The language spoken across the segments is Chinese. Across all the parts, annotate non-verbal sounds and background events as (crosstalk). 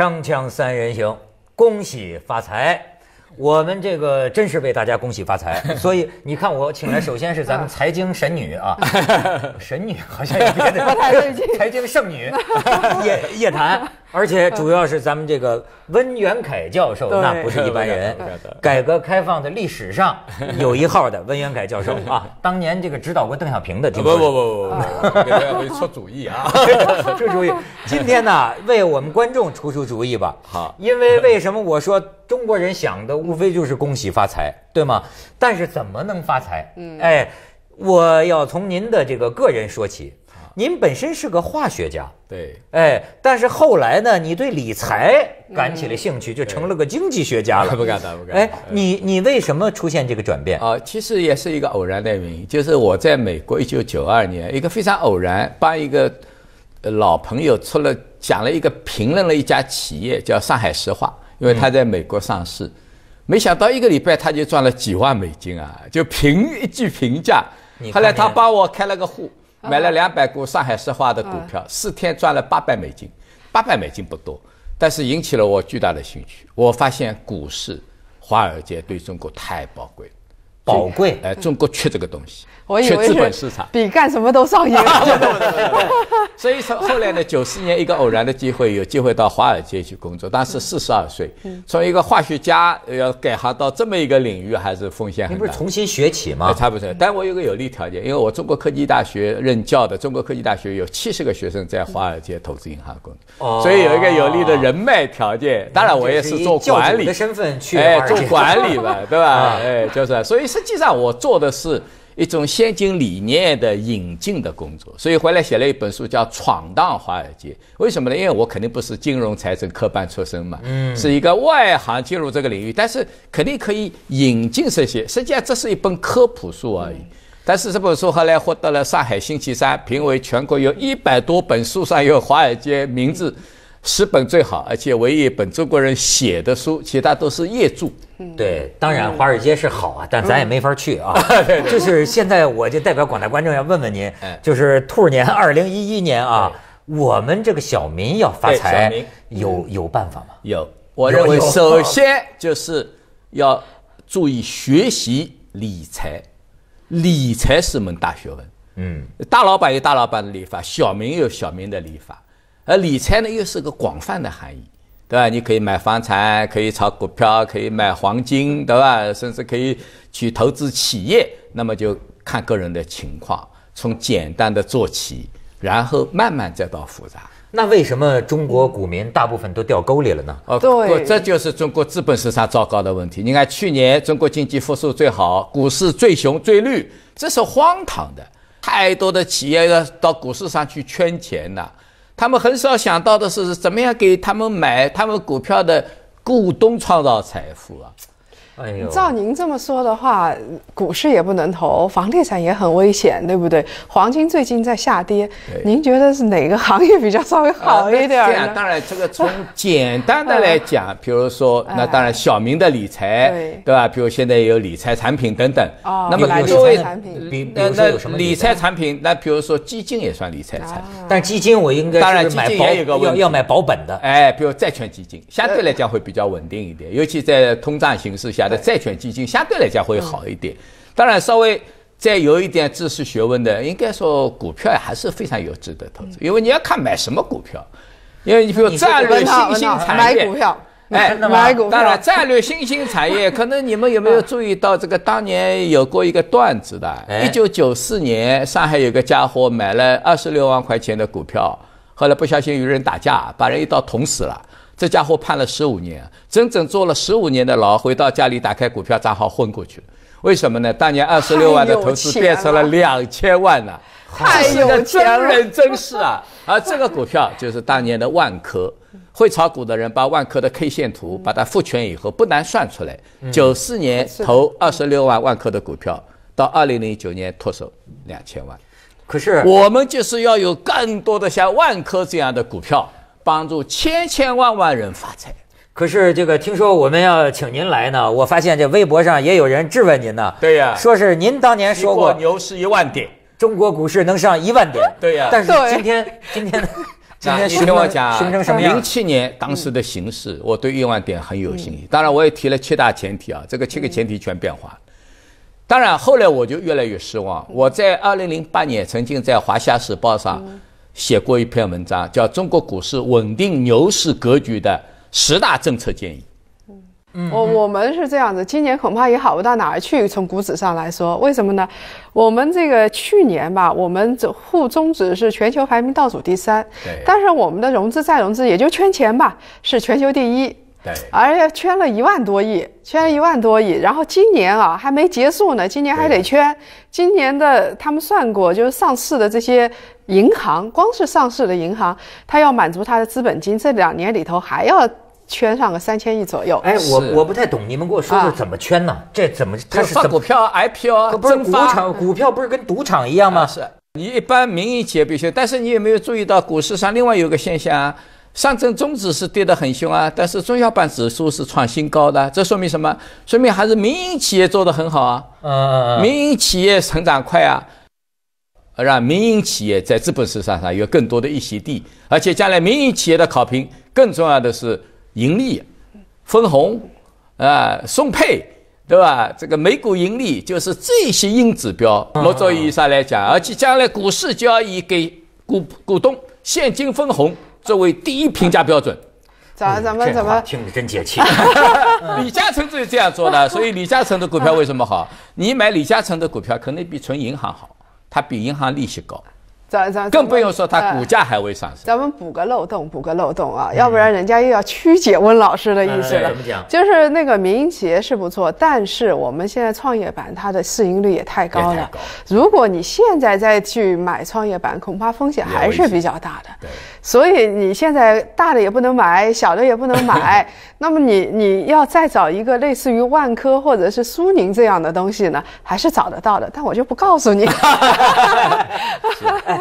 锵锵三人行，恭喜发财！我们这个真是为大家恭喜发财，(laughs) 所以你看，我请来首先是咱们财经神女啊，(laughs) 神女好像也别的财经圣女夜夜谈。而且主要是咱们这个温元凯教授，那不是一般人，改革开放的历史上有一号的温元凯教授啊。(laughs) 当年这个指导过邓小平的，不不不不不不，给大家出主意啊，(laughs) 出主意。今天呢，为我们观众出出主意吧，(laughs) 好。因为为什么我说中国人想的无非就是恭喜发财，对吗？但是怎么能发财？嗯，哎，我要从您的这个个人说起。您本身是个化学家，对，哎，但是后来呢，你对理财感起了兴趣，就成了个经济学家了。不敢当，不敢当。哎，你你为什么出现这个转变？啊，其实也是一个偶然的原因，就是我在美国一九九二年，一个非常偶然，帮一个老朋友出了讲了一个评论了一家企业，叫上海石化，因为他在美国上市，没想到一个礼拜他就赚了几万美金啊，就评一句评价。后来他帮我开了个户。买了两百股上海石化的股票，四天赚了八百美金。八百美金不多，但是引起了我巨大的兴趣。我发现股市、华尔街对中国太宝贵了。宝贵哎，中国缺这个东西，缺资本市场，比干什么都上瘾。(laughs) 所以说后来呢，九四年一个偶然的机会，有机会到华尔街去工作，当时四十二岁，从一个化学家要改行到这么一个领域，还是风险很大。你不是重新学起吗？差不多，但我有个有利条件，因为我中国科技大学任教的，中国科技大学有七十个学生在华尔街投资银行工作，所以有一个有利的人脉条件。当然我也是做管理的身份去，哎，做管理吧，对吧？哎，就是，所以是。实际上，我做的是一种先进理念的引进的工作，所以回来写了一本书，叫《闯荡华尔街》。为什么呢？因为我肯定不是金融财政科班出身嘛，是一个外行进入这个领域，但是肯定可以引进这些。实际上，这是一本科普书而已。但是这本书后来获得了上海星期三评为全国有一百多本书上有华尔街名字。十本最好，而且唯一一本中国人写的书，其他都是业著。对，当然华尔街是好啊，但咱也没法去啊。(laughs) 就是现在，我就代表广大观众要问问您，就是兔年二零一一年啊，我们这个小民要发财，有有办法吗？有，我认为首先就是要注意学习理财，理财是门大学问。嗯，大老板有大老板的理法，小民有小民的理法。而理财呢，又是个广泛的含义，对吧？你可以买房产，可以炒股票，可以买黄金，对吧？甚至可以去投资企业。那么就看个人的情况，从简单的做起，然后慢慢再到复杂。那为什么中国股民大部分都掉沟里了呢？哦，对，这就是中国资本市场糟糕的问题。你看去年中国经济复苏最好，股市最熊最绿，这是荒唐的。太多的企业要到股市上去圈钱了。他们很少想到的是，怎么样给他们买他们股票的股东创造财富啊。照您这么说的话，股市也不能投，房地产也很危险，对不对？黄金最近在下跌，您觉得是哪个行业比较稍微好一点？这样，当然这个从简单的来讲，比如说，那当然小明的理财，对吧？比如现在有理财产品等等。哦、那么作为比那那理财产品，那比如说基金也算理财产品，但基金我应该当然买保也有个问要要买保本的，哎，比如债券基金，相对来讲会比较稳定一点，尤其在通胀形势下。的债券基金相对来讲会好一点，当然稍微再有一点知识学问的，应该说股票还是非常有值得投资。因为你要看买什么股票，因为你比如战略新兴产业，买股票，哎，买股票。(laughs) 当然，战略新兴产业，可能你们有没有注意到这个？当年有过一个段子的，一九九四年，上海有个家伙买了二十六万块钱的股票，后来不小心与人打架，把人一刀捅死了。这家伙判了十五年，整整坐了十五年的牢，回到家里打开股票账号昏过去了。为什么呢？当年二十六万的投资变成了两千万了。太有真人真是啊！而这个股票就是当年的万科。会炒股的人把万科的 K 线图把它复权以后，不难算出来，九四年投二十六万万科的股票，到二零零九年脱手两千万。可是我们就是要有更多的像万科这样的股票。帮助千千万万人发财。可是这个听说我们要请您来呢，我发现这微博上也有人质问您呢。对呀，说是您当年说过牛市一万点，中国股市能上一万点。对呀，但是今天今天 (laughs) 今天形成形成什么？零七年当时的形势，我对一万点很有信心。当然我也提了七大前提啊，这个七个前提全变化当然后来我就越来越失望。我在二零零八年曾经在《华夏时报》上。写过一篇文章，叫《中国股市稳定牛市格局的十大政策建议》。嗯，我我们是这样子，今年恐怕也好不到哪儿去。从股指上来说，为什么呢？我们这个去年吧，我们这沪中指是全球排名倒数第三，但是我们的融资再融资也就圈钱吧，是全球第一。对，而且圈了一万多亿，圈了一万多亿，然后今年啊还没结束呢，今年还得圈。今年的他们算过，就是上市的这些银行，光是上市的银行，他要满足他的资本金，这两年里头还要圈上个三千亿左右。哎，我我不太懂，你们给我说说怎么圈呢？这怎么他是发股票？I P O，不是股场股票，不是跟赌场一样吗？是你一般民营企业必须，但是你有没有注意到股市上另外有个现象？上证综指是跌得很凶啊，但是中小板指数是创新高的，这说明什么？说明还是民营企业做得很好啊！啊，民营企业成长快啊，让民营企业在资本市场上有更多的一席地，而且将来民营企业的考评，更重要的是盈利、分红、啊送配，对吧？这个每股盈利就是这些硬指标，某种意义上来讲，而且将来股市交易给股股东现金分红。作为第一评价标准，怎咱们怎么，听着真解气。(laughs) 李嘉诚就是这样做的，所以李嘉诚的股票为什么好？你买李嘉诚的股票，肯定比存银行好，它比银行利息高。咱咱更不用说它股价还未上升。咱们补个漏洞，补个漏洞啊，要不然人家又要曲解温老师的意思了。怎么讲？就是那个民营企业是不错，但是我们现在创业板它的市盈率也太高了。高。如果你现在再去买创业板，恐怕风险还是比较大的。对。所以你现在大的也不能买，小的也不能买。(laughs) 那么你你要再找一个类似于万科或者是苏宁这样的东西呢，还是找得到的。但我就不告诉你 (laughs)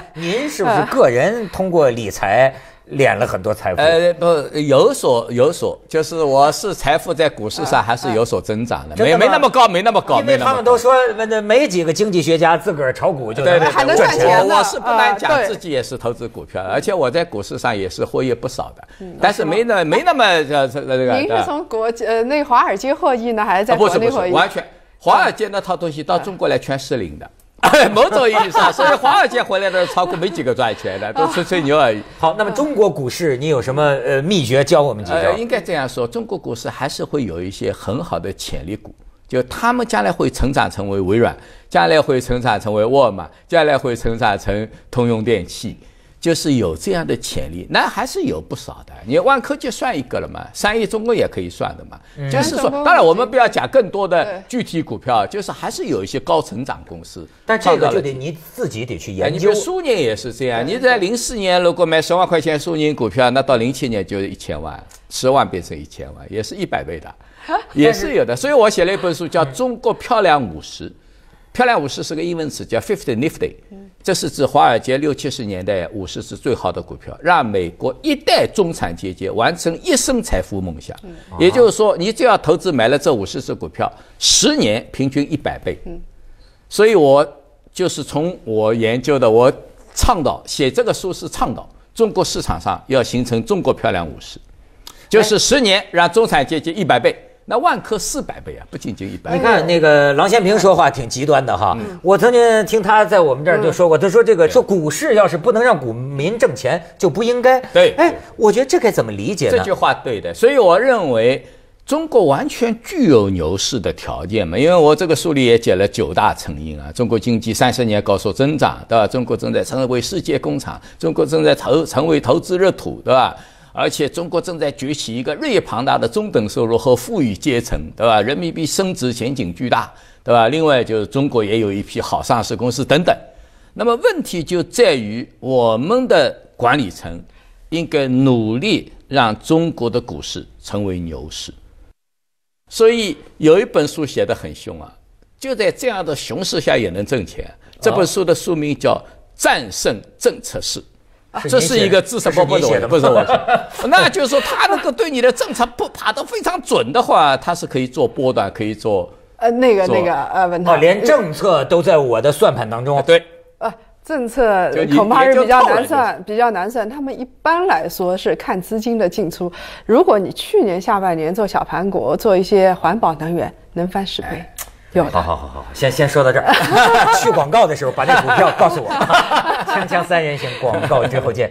(laughs) 您是不是个人通过理财敛了很多财富？呃，不，有所有所，就是我是财富在股市上还是有所增长的，没没那么高，没那么高。因为他们都说那没几个经济学家自个儿炒股就对对，还能 (laughs) 赚钱呢。我是不敢讲自己也是投资股票，而且我在股市上也是获益不少的，但是没那没那么这这个。您是从国呃那华尔街获益呢，还是在国内获益？完全，华尔街那套东西到中国来全是零的。(laughs) 某种意义上，所以华尔街回来的炒股没几个赚钱的，都吹吹牛而已。好，那么中国股市你有什么呃秘诀教我们几招？应该这样说，中国股市还是会有一些很好的潜力股，就他们将来会成长成为微软，将来会成长成为沃尔玛，将来会成长成通用电器。就是有这样的潜力，那还是有不少的。你万科就算一个了嘛，三亿中国也可以算的嘛。就是说，当然我们不要讲更多的具体股票，就是还是有一些高成长公司。但这个就得你自己得去研究。你比如苏宁也是这样，你在零四年如果买十万块钱苏宁股票，那到零七年就是一千万，十万变成一千万，也是一百倍的，也是有的。所以我写了一本书叫《中国漂亮五十》。漂亮五十是个英文词，叫 Fifty Nifty，这是指华尔街六七十年代五十只最好的股票，让美国一代中产阶级完成一生财富梦想。也就是说，你只要投资买了这五十只股票，十年平均一百倍。所以我就是从我研究的，我倡导写这个书是倡导中国市场上要形成中国漂亮五十，就是十年让中产阶级一百倍。那万科四百倍啊，不仅仅一百。你看那个郎咸平说话挺极端的哈。我曾经听他在我们这儿就说过，他说这个说股市要是不能让股民挣钱就不应该。对，哎，我觉得这该怎么理解呢？这句话对的，所以我认为中国完全具有牛市的条件嘛，因为我这个书里也解了九大成因啊。中国经济三十年高速增长，对吧？中国正在成为世界工厂，中国正在投成为投资热土，对吧？而且中国正在崛起一个日益庞大的中等收入和富裕阶层，对吧？人民币升值前景巨大，对吧？另外就是中国也有一批好上市公司等等。那么问题就在于我们的管理层应该努力让中国的股市成为牛市。所以有一本书写的很凶啊，就在这样的熊市下也能挣钱。这本书的书名叫《战胜政策市》。这是一个自身波写的，不是我。(laughs) 那就是说，他那个对你的政策不爬得非常准的话，他是可以做波段，可以做呃那个那个呃，文涛连政策都在我的算盘当中。对，呃，政策恐怕是比较难算，比较难算。他们一般来说是看资金的进出。如果你去年下半年做小盘股，做一些环保能源，能翻十倍。好好好好，先先说到这儿。(laughs) 去广告的时候把这股票告诉我。(laughs) 锵锵三人行，广告之后见。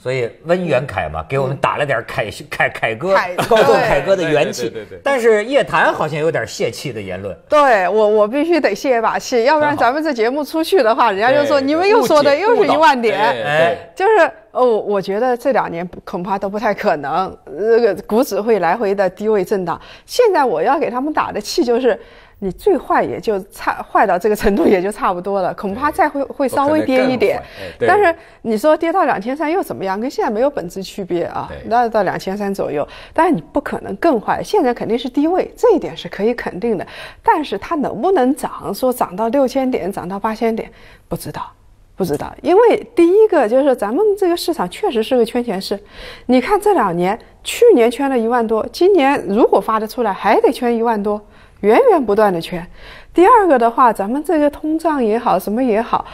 所以温元凯嘛，给我们打了点凯凯凯哥，高奏凯哥的元气。对对。但是叶檀好像有点泄气的言论。对我我必须得泄一把气，要不然咱们这节目出去的话，人家就说你们又说的又是一万点，哎，就是。哦，我觉得这两年恐怕都不太可能，这个股指会来回的低位震荡。现在我要给他们打的气就是，你最坏也就差坏到这个程度也就差不多了，恐怕再会会稍微跌一点。但是你说跌到两千三又怎么样？跟现在没有本质区别啊。那到两千三左右，但是你不可能更坏，现在肯定是低位，这一点是可以肯定的。但是它能不能涨，说涨到六千点，涨到八千点，不知道。不知道，因为第一个就是咱们这个市场确实是个圈钱市。你看这两年，去年圈了一万多，今年如果发得出来，还得圈一万多，源源不断的圈。第二个的话，咱们这个通胀也好，什么也好，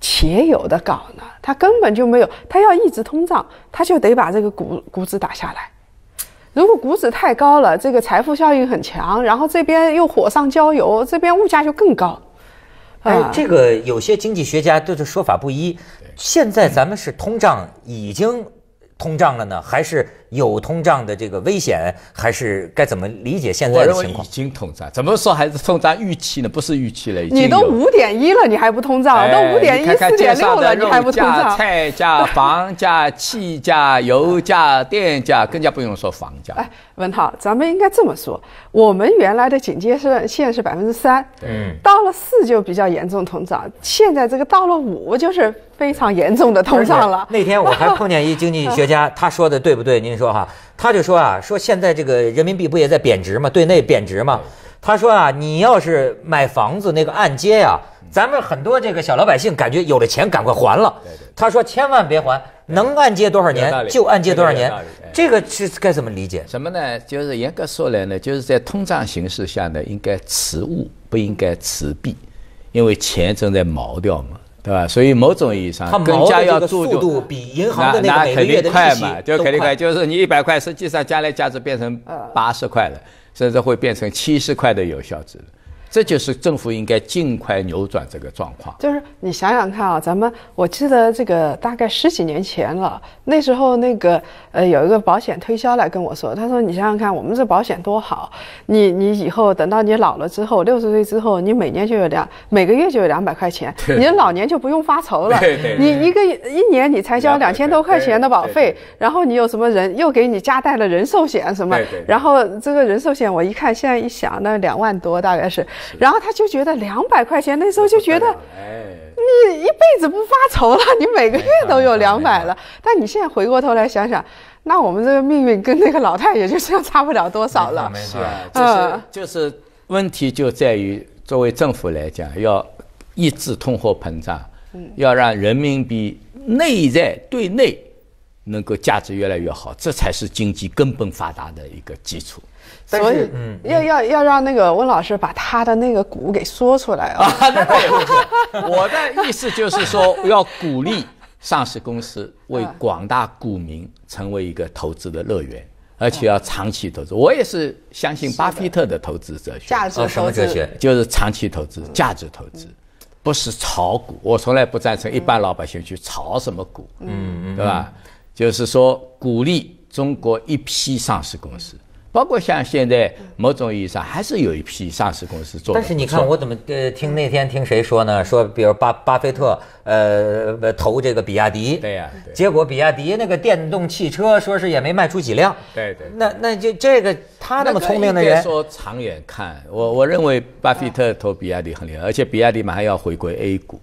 且有的搞呢，它根本就没有，它要抑制通胀，它就得把这个股股指打下来。如果股指太高了，这个财富效应很强，然后这边又火上浇油，这边物价就更高。哎，这个有些经济学家对这说法不一。现在咱们是通胀已经通胀了呢，还是？有通胀的这个危险，还是该怎么理解现在的情况？已经通胀，怎么说还是通胀预期呢？不是预期了，已经。你都五点一了，你还不通胀？都五点一四点六了，你还不通胀？菜价、房价、气价、油价、电价，更加不用说房价。哎，文涛，咱们应该这么说：我们原来的警戒线是百分之三，嗯，到了四就比较严重通胀，现在这个到了五就是非常严重的通胀了。那天我还碰见一经济学家，(laughs) 他说的对不对？您说。说哈，他就说啊，说现在这个人民币不也在贬值吗？对内贬值吗？他说啊，你要是买房子那个按揭呀，咱们很多这个小老百姓感觉有了钱赶快还了。他说千万别还，能按揭多少年就按揭多少年。这个是该怎么理解？什么呢？就是严格说来呢，就是在通胀形势下呢，应该持物不应该持币，因为钱正在毛掉嘛。对吧？所以某种意义上，更加要速度比银行的那肯个快嘛，就肯定快，就是你一百块，实际上将来价值变成八十块了，甚至会变成七十块的有效值。这就是政府应该尽快扭转这个状况。就是你想想看啊，咱们我记得这个大概十几年前了，那时候那个呃有一个保险推销来跟我说，他说你想想看，我们这保险多好，你你以后等到你老了之后，六十岁之后，你每年就有两每个月就有两百块钱，(laughs) 你的老年就不用发愁了。你一个一年你才交两千多块钱的保费，然后你有什么人又给你加带了人寿险什么，然后这个人寿险我一看现在一想，那两万多大概是。然后他就觉得两百块钱，那时候就觉得，哎，你一辈子不发愁了，你每个月都有两百了。但你现在回过头来想想，那我们这个命运跟那个老太爷就是差不了多少了。是啊，就是就是问题就在于，作为政府来讲，要抑制通货膨胀，嗯，要让人民币内在对内能够价值越来越好，这才是经济根本发达的一个基础。所以，要要要让那个温老师把他的那个股给说出来啊！(laughs) 我的意思就是说，要鼓励上市公司为广大股民成为一个投资的乐园，而且要长期投资。我也是相信巴菲特的投资哲学，价值什么哲学？就是长期投资、价值投资，不是炒股。我从来不赞成一般老百姓去炒什么股，嗯嗯，对吧？就是说，鼓励中国一批上市公司。包括像现在某种意义上还是有一批上市公司做，但是你看我怎么呃听那天听谁说呢？说比如巴巴菲特呃投这个比亚迪，对呀，结果比亚迪那个电动汽车说是也没卖出几辆，对对，那那就这个他那么聪明的人，说长远看，我我认为巴菲特投比亚迪很厉害，而且比亚迪马上要回归 A 股，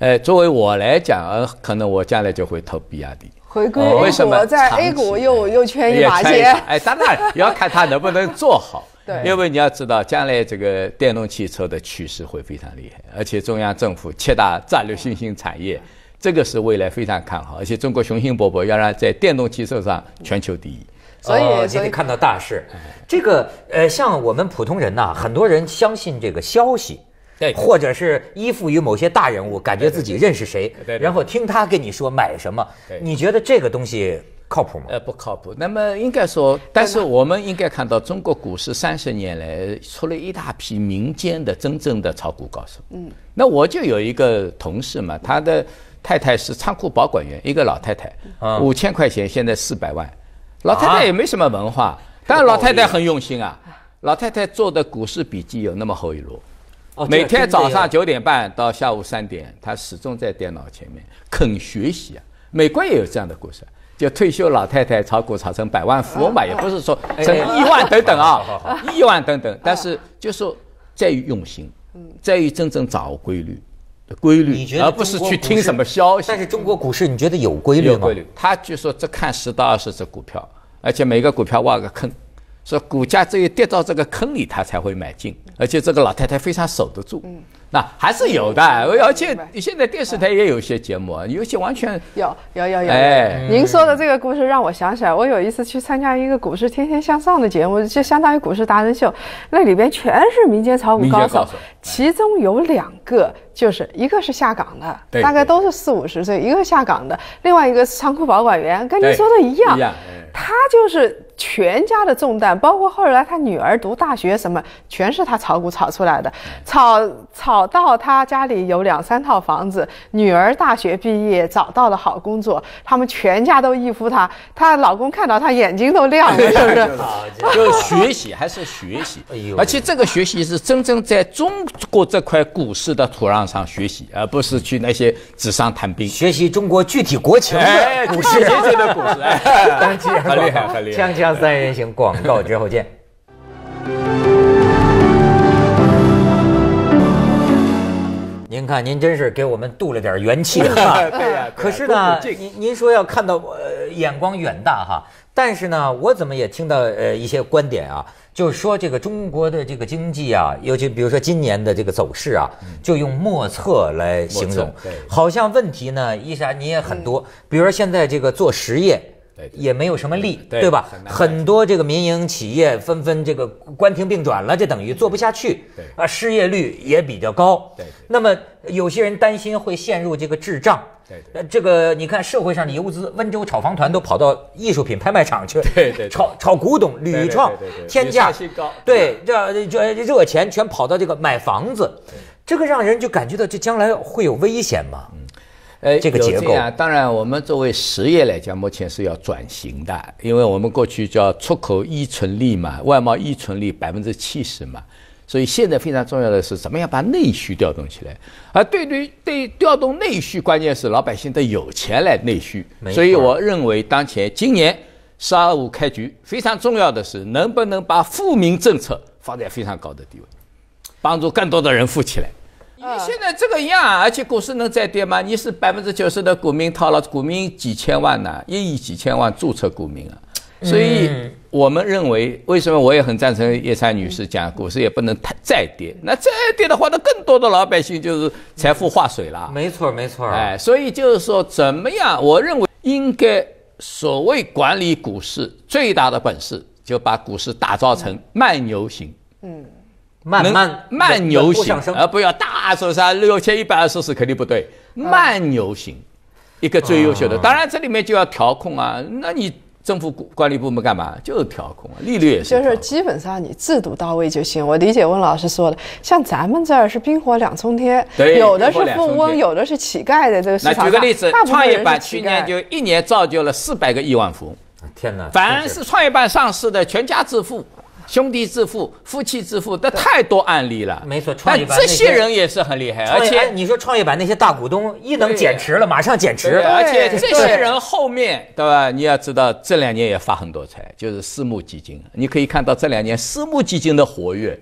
呃，作为我来讲，呃，可能我将来就会投比亚迪。回归股在 A 股又又圈又把钱。哎，当然也要看他能不能做好。(laughs) 对，因为你要知道，将来这个电动汽车的趋势会非常厉害，而且中央政府七大战略新兴产业，这个是未来非常看好，而且中国雄心勃勃，要让在电动汽车上全球第一。所以，今天看到大势，这个呃，像我们普通人呐，很多人相信这个消息。对，或者是依附于某些大人物，感觉自己认识谁，然后听他跟你说买什么，你觉得这个东西靠谱吗？呃，不靠谱。那么应该说，但是我们应该看到，中国股市三十年来出了一大批民间的真正的炒股高手。嗯，那我就有一个同事嘛，他的太太是仓库保管员，一个老太太，啊，五千块钱现在四百万，老太太也没什么文化，但老太太很用心啊，老太太做的股市笔记有那么厚一摞。每天早上九点半到下午三点，他始终在电脑前面，肯学习啊。美国也有这样的故事，就退休老太太炒股炒成百万富翁吧，也不是说成亿万等等啊，(laughs) 亿万等等。但是就是在于用心，在于真正掌握规律的规律，而不是去听什么消息。但是中国股市，你觉得有规律吗？他就说只看十到二十只股票，而且每个股票挖个坑，说股价只有跌到这个坑里，他才会买进。而且这个老太太非常守得住，嗯，那还是有的。而且现在电视台也有些节目，有些完全有有有有。哎，您说的这个故事让我想起来，我有一次去参加一个股市天天向上的节目，就相当于股市达人秀，那里边全是民间炒股高手，其中有两个，就是一个是下岗的，对，大概都是四五十岁，一个下岗的，另外一个仓库保管员，跟您说的一样，一样，他就是。全家的重担，包括后来他女儿读大学什么，全是他炒股炒出来的，炒炒到他家里有两三套房子，女儿大学毕业找到了好工作，他们全家都依附他，她老公看到她眼睛都亮了，是不是？就学习还是学习，而且这个学习是真正在中国这块股市的土壤上学习，而不是去那些纸上谈兵，学习中国具体国情的股市，现在的股市，(laughs) 当很厉害，很厉害。三人行，广告之后见。您看，您真是给我们度了点元气哈。(laughs) 对呀。(laughs) 可是呢，您您说要看到，眼光远大哈。但是呢，我怎么也听到呃一些观点啊，就是说这个中国的这个经济啊，尤其比如说今年的这个走势啊，就用莫测来形容。好像问题呢，一啥你也很多。比如说现在这个做实业。也没有什么利，对吧？很多这个民营企业纷纷这个关停并转了，这等于做不下去，啊，失业率也比较高。对，那么有些人担心会陷入这个滞胀。对，这个你看社会上的游资，温州炒房团都跑到艺术品拍卖场去，对对，炒炒古董屡创天价，对，这这热钱全跑到这个买房子，这个让人就感觉到这将来会有危险吗？哎，结构啊，当然，我们作为实业来讲，目前是要转型的，因为我们过去叫出口依存率嘛，外贸依存率百分之七十嘛，所以现在非常重要的是怎么样把内需调动起来。而对于对调动内需，关键是老百姓得有钱来内需。所以我认为，当前今年“十二五”开局非常重要的是，能不能把富民政策放在非常高的地位，帮助更多的人富起来。现在这个样，而且股市能再跌吗？你是百分之九十的股民套了，股民几千万呢，一亿几千万注册股民啊，所以我们认为，为什么我也很赞成叶灿女士讲，股市也不能太再跌。那再跌的话，那更多的老百姓就是财富化水了。没错，没错。哎，所以就是说，怎么样？我认为应该，所谓管理股市最大的本事，就把股市打造成慢牛型。嗯。慢慢慢牛型，而不要大手杀。六千一百二十四肯定不对。慢牛型，一个最优秀的。当然，这里面就要调控啊。那你政府管理部门干嘛？就是调控啊，利率也是。就是基本上你制度到位就行。我理解温老师说的，像咱们这儿是冰火两重天，有的是富翁，有的是乞丐的这个市场。那举个例子，创业板去年就一年造就了四百个亿万富翁。天哪！凡是创业板上市的，全家致富。兄弟致富，夫妻致富，那太多案例了。没错，创业板这些人也是很厉害，而且你说创业板那些大股东一能减持了，马上减持。而且这些人后面对吧？你要知道，这两年也发很多财，就是私募基金。你可以看到这两年私募基金的活跃。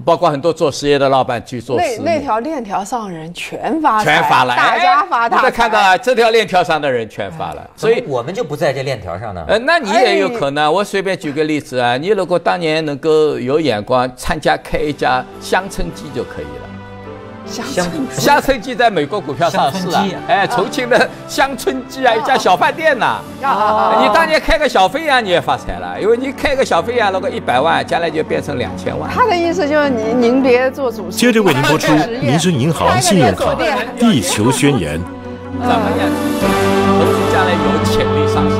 包括很多做实业的老板去做实业，那那条链条上的人全发了，全发了，大家发，大家看到啊，这条链条上的人全发了，所以我们就不在这链条上呢。呃，那你也有可能，我随便举个例子啊，你如果当年能够有眼光，参加开一家乡村基就可以了。乡村鸡，乡村记在美国股票上市了。哎，重庆的乡村鸡啊，一家小饭店呐。啊你当年开个小飞呀，你也发财了，因为你开个小飞呀，那个一百万，将来就变成两千万。他的意思就是您您别做主，接着为您播出民生银行信用卡地球宣言。咱们呢，投资将来有潜力上。市。